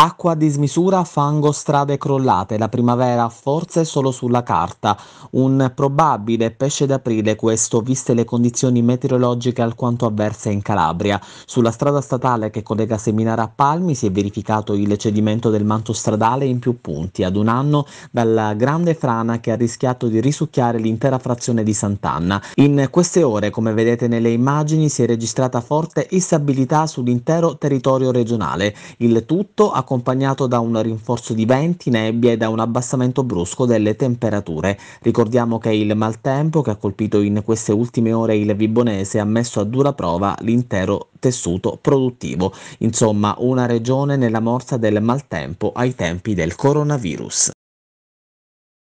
Acqua di smisura, fango, strade crollate, la primavera forse solo sulla carta. Un probabile pesce d'aprile questo, viste le condizioni meteorologiche alquanto avverse in Calabria. Sulla strada statale che collega Seminara a Palmi si è verificato il cedimento del manto stradale in più punti, ad un anno dalla grande frana che ha rischiato di risucchiare l'intera frazione di Sant'Anna. In queste ore, come vedete nelle immagini, si è registrata forte instabilità sull'intero territorio regionale. Il tutto a accompagnato da un rinforzo di venti, nebbie e da un abbassamento brusco delle temperature. Ricordiamo che il maltempo che ha colpito in queste ultime ore il Vibonese ha messo a dura prova l'intero tessuto produttivo. Insomma, una regione nella morsa del maltempo ai tempi del coronavirus.